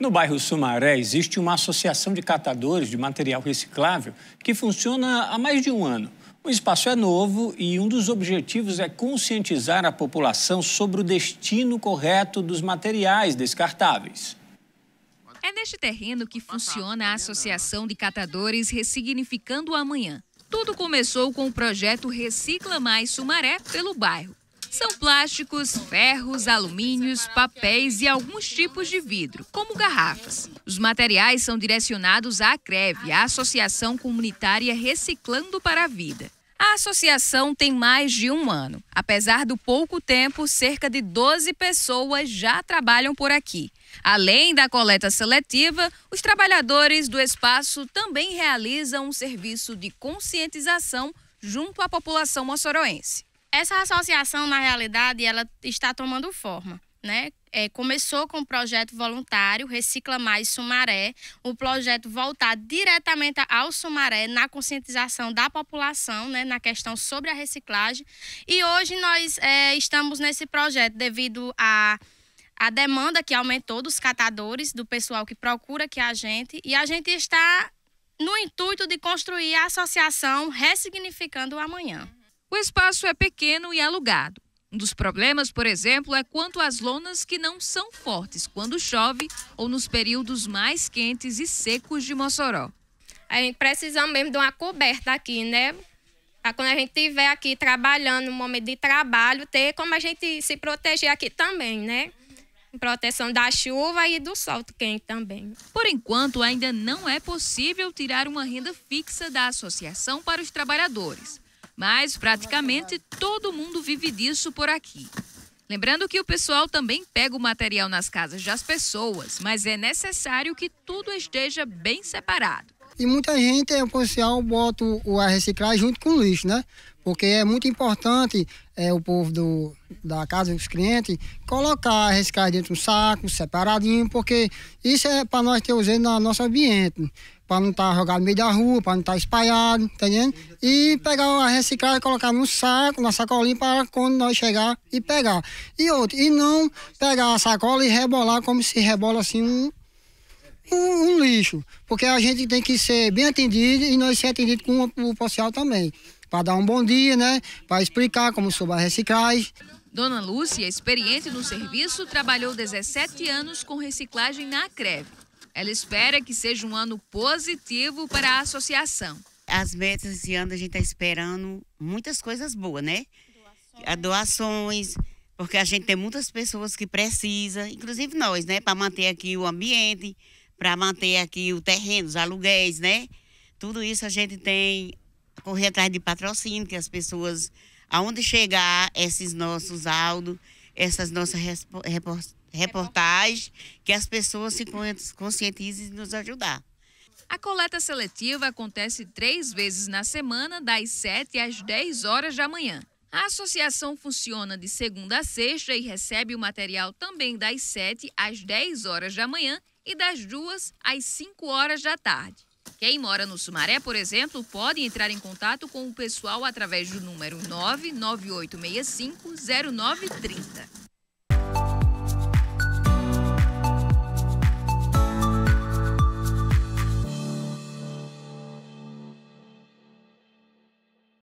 No bairro Sumaré existe uma associação de catadores de material reciclável que funciona há mais de um ano. O espaço é novo e um dos objetivos é conscientizar a população sobre o destino correto dos materiais descartáveis. É neste terreno que funciona a Associação de Catadores Ressignificando o Amanhã. Tudo começou com o projeto Recicla Mais Sumaré pelo bairro. São plásticos, ferros, alumínios, papéis e alguns tipos de vidro, como garrafas. Os materiais são direcionados à CREVE, a Associação Comunitária Reciclando para a Vida. A associação tem mais de um ano. Apesar do pouco tempo, cerca de 12 pessoas já trabalham por aqui. Além da coleta seletiva, os trabalhadores do espaço também realizam um serviço de conscientização junto à população moçoroense. Essa associação, na realidade, ela está tomando forma. Né? É, começou com o projeto voluntário Recicla Mais Sumaré, o projeto voltar diretamente ao Sumaré na conscientização da população, né, na questão sobre a reciclagem. E hoje nós é, estamos nesse projeto devido a a demanda que aumentou dos catadores, do pessoal que procura que a gente, e a gente está no intuito de construir a associação ressignificando o amanhã. O espaço é pequeno e alugado. Um dos problemas, por exemplo, é quanto às lonas que não são fortes quando chove ou nos períodos mais quentes e secos de Mossoró. A gente precisa mesmo de uma coberta aqui, né? Para quando a gente estiver aqui trabalhando, no momento de trabalho, ter como a gente se proteger aqui também, né? Em proteção da chuva e do sol quente também. Por enquanto, ainda não é possível tirar uma renda fixa da associação para os trabalhadores mas praticamente todo mundo vive disso por aqui. Lembrando que o pessoal também pega o material nas casas das pessoas, mas é necessário que tudo esteja bem separado. E muita gente, o policial bota o reciclagem junto com o lixo, né? Porque é muito importante é, o povo do, da casa dos clientes colocar a reciclagem dentro de um saco, separadinho, porque isso é para nós ter usando no nosso ambiente para não estar tá jogado no meio da rua, para não estar tá espalhado, entendeu? entendendo? E pegar a reciclagem, colocar num saco, na sacolinha, para quando nós chegar e pegar. E outro, e não pegar a sacola e rebolar como se rebola assim um, um, um lixo. Porque a gente tem que ser bem atendido e nós ser atendido com o policial também. Para dar um bom dia, né? Para explicar como sobre a reciclagem. Dona Lúcia, experiente no serviço, trabalhou 17 anos com reciclagem na Creve. Ela espera que seja um ano positivo para a associação. As metas esse ano a gente está esperando muitas coisas boas, né? Doações. doações, porque a gente tem muitas pessoas que precisam, inclusive nós, né? Para manter aqui o ambiente, para manter aqui o terreno, os aluguéis, né? Tudo isso a gente tem correr atrás de patrocínio, que as pessoas, aonde chegar esses nossos áudios, essas nossas reportagens é reportagem, que as pessoas se conscientizem e nos ajudar. A coleta seletiva acontece três vezes na semana, das 7 às 10 horas da manhã. A associação funciona de segunda a sexta e recebe o material também das 7 às 10 horas da manhã e das 2 às 5 horas da tarde. Quem mora no Sumaré, por exemplo, pode entrar em contato com o pessoal através do número 99865 0930.